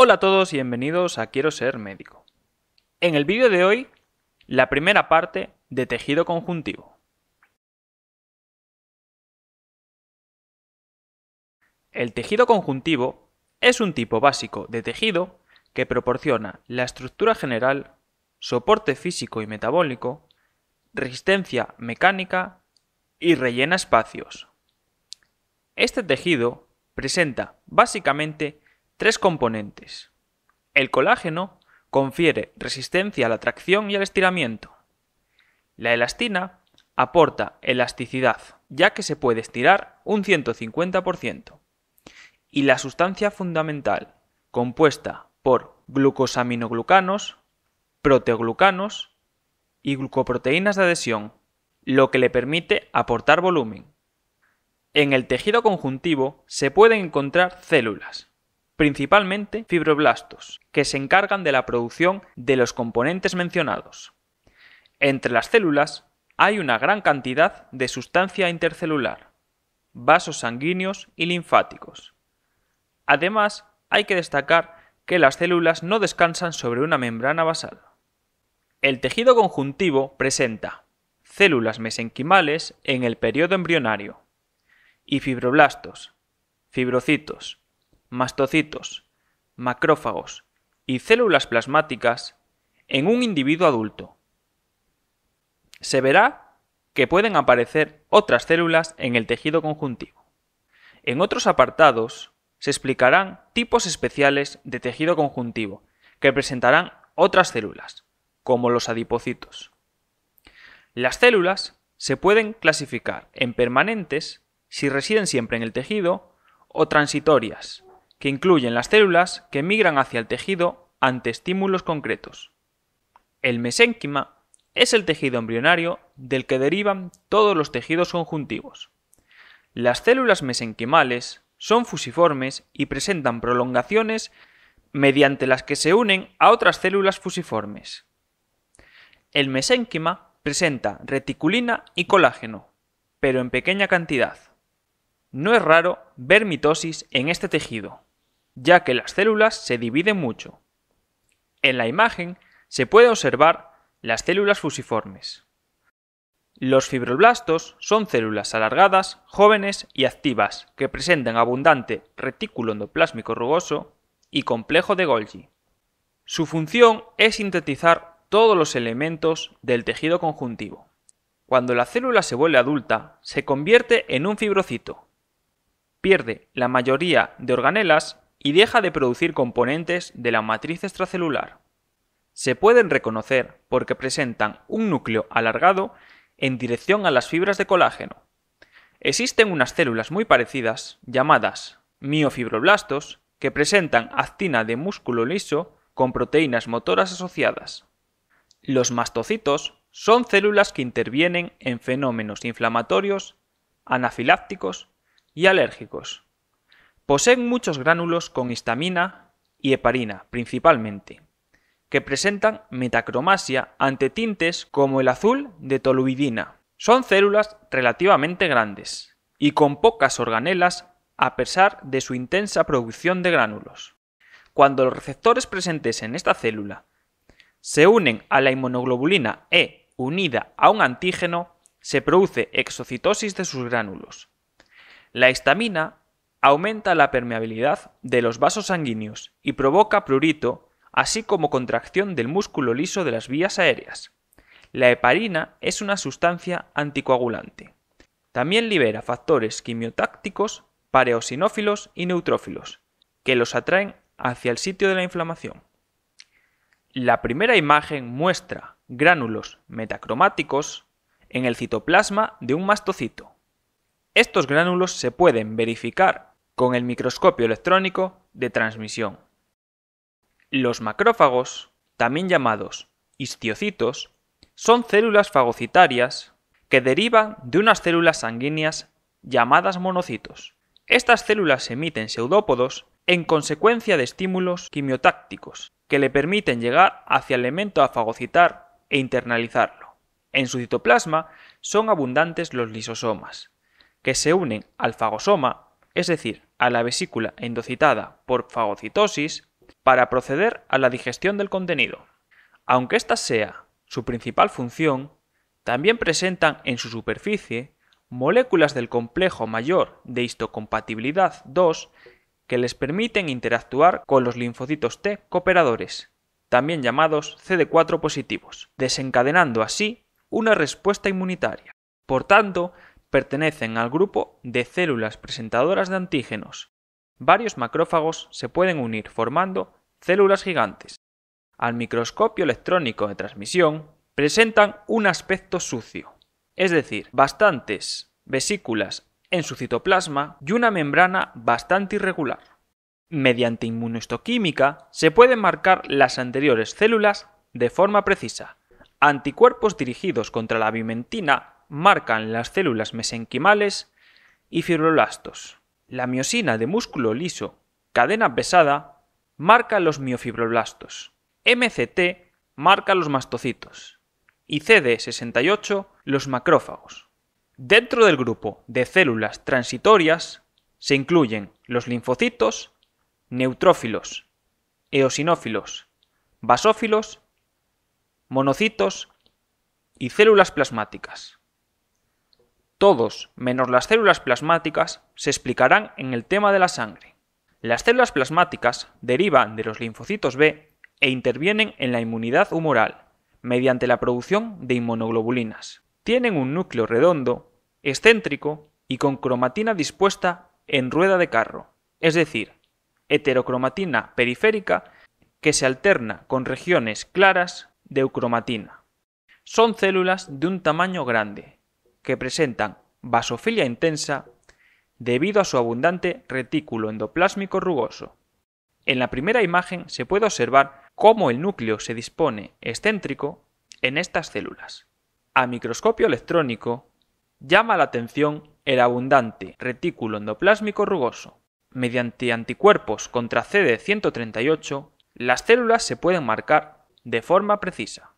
Hola a todos y bienvenidos a Quiero ser médico. En el vídeo de hoy, la primera parte de tejido conjuntivo. El tejido conjuntivo es un tipo básico de tejido que proporciona la estructura general, soporte físico y metabólico, resistencia mecánica y rellena espacios. Este tejido presenta básicamente Tres componentes. El colágeno confiere resistencia a la tracción y al estiramiento. La elastina aporta elasticidad, ya que se puede estirar un 150%. Y la sustancia fundamental, compuesta por glucosaminoglucanos, proteoglucanos y glucoproteínas de adhesión, lo que le permite aportar volumen. En el tejido conjuntivo se pueden encontrar células, principalmente fibroblastos, que se encargan de la producción de los componentes mencionados. Entre las células hay una gran cantidad de sustancia intercelular, vasos sanguíneos y linfáticos. Además, hay que destacar que las células no descansan sobre una membrana basal. El tejido conjuntivo presenta células mesenquimales en el periodo embrionario y fibroblastos, fibrocitos, mastocitos, macrófagos y células plasmáticas en un individuo adulto. Se verá que pueden aparecer otras células en el tejido conjuntivo. En otros apartados se explicarán tipos especiales de tejido conjuntivo que presentarán otras células, como los adipocitos. Las células se pueden clasificar en permanentes si residen siempre en el tejido o transitorias que incluyen las células que migran hacia el tejido ante estímulos concretos. El mesénquima es el tejido embrionario del que derivan todos los tejidos conjuntivos. Las células mesenquimales son fusiformes y presentan prolongaciones mediante las que se unen a otras células fusiformes. El mesénquima presenta reticulina y colágeno, pero en pequeña cantidad. No es raro ver mitosis en este tejido ya que las células se dividen mucho. En la imagen se puede observar las células fusiformes. Los fibroblastos son células alargadas, jóvenes y activas que presentan abundante retículo endoplásmico rugoso y complejo de Golgi. Su función es sintetizar todos los elementos del tejido conjuntivo. Cuando la célula se vuelve adulta, se convierte en un fibrocito. Pierde la mayoría de organelas y deja de producir componentes de la matriz extracelular. Se pueden reconocer porque presentan un núcleo alargado en dirección a las fibras de colágeno. Existen unas células muy parecidas, llamadas miofibroblastos, que presentan actina de músculo liso con proteínas motoras asociadas. Los mastocitos son células que intervienen en fenómenos inflamatorios, anafilácticos y alérgicos. Poseen muchos gránulos con histamina y heparina principalmente, que presentan metacromasia ante tintes como el azul de toluidina. Son células relativamente grandes y con pocas organelas a pesar de su intensa producción de gránulos. Cuando los receptores presentes en esta célula se unen a la inmunoglobulina E unida a un antígeno, se produce exocitosis de sus gránulos. La histamina aumenta la permeabilidad de los vasos sanguíneos y provoca prurito, así como contracción del músculo liso de las vías aéreas. La heparina es una sustancia anticoagulante. También libera factores quimiotácticos, pareosinófilos y neutrófilos, que los atraen hacia el sitio de la inflamación. La primera imagen muestra gránulos metacromáticos en el citoplasma de un mastocito, estos gránulos se pueden verificar con el microscopio electrónico de transmisión. Los macrófagos, también llamados histiocitos, son células fagocitarias que derivan de unas células sanguíneas llamadas monocitos. Estas células emiten pseudópodos en consecuencia de estímulos quimiotácticos que le permiten llegar hacia el elemento a fagocitar e internalizarlo. En su citoplasma son abundantes los lisosomas, que se unen al fagosoma, es decir, a la vesícula endocitada por fagocitosis, para proceder a la digestión del contenido. Aunque esta sea su principal función, también presentan en su superficie moléculas del complejo mayor de histocompatibilidad 2 que les permiten interactuar con los linfocitos T cooperadores, también llamados CD4 positivos, desencadenando así una respuesta inmunitaria. Por tanto, pertenecen al grupo de células presentadoras de antígenos. Varios macrófagos se pueden unir formando células gigantes. Al microscopio electrónico de transmisión presentan un aspecto sucio, es decir, bastantes vesículas en su citoplasma y una membrana bastante irregular. Mediante inmunohistoquímica se pueden marcar las anteriores células de forma precisa. Anticuerpos dirigidos contra la bimentina marcan las células mesenquimales y fibroblastos. La miosina de músculo liso, cadena pesada, marca los miofibroblastos. MCT marca los mastocitos y CD68 los macrófagos. Dentro del grupo de células transitorias se incluyen los linfocitos, neutrófilos, eosinófilos, basófilos, monocitos y células plasmáticas todos menos las células plasmáticas, se explicarán en el tema de la sangre. Las células plasmáticas derivan de los linfocitos B e intervienen en la inmunidad humoral mediante la producción de inmunoglobulinas. Tienen un núcleo redondo, excéntrico y con cromatina dispuesta en rueda de carro, es decir, heterocromatina periférica que se alterna con regiones claras de eucromatina. Son células de un tamaño grande, que presentan vasofilia intensa debido a su abundante retículo endoplásmico rugoso. En la primera imagen se puede observar cómo el núcleo se dispone excéntrico en estas células. A microscopio electrónico llama la atención el abundante retículo endoplásmico rugoso. Mediante anticuerpos contra CD138, las células se pueden marcar de forma precisa.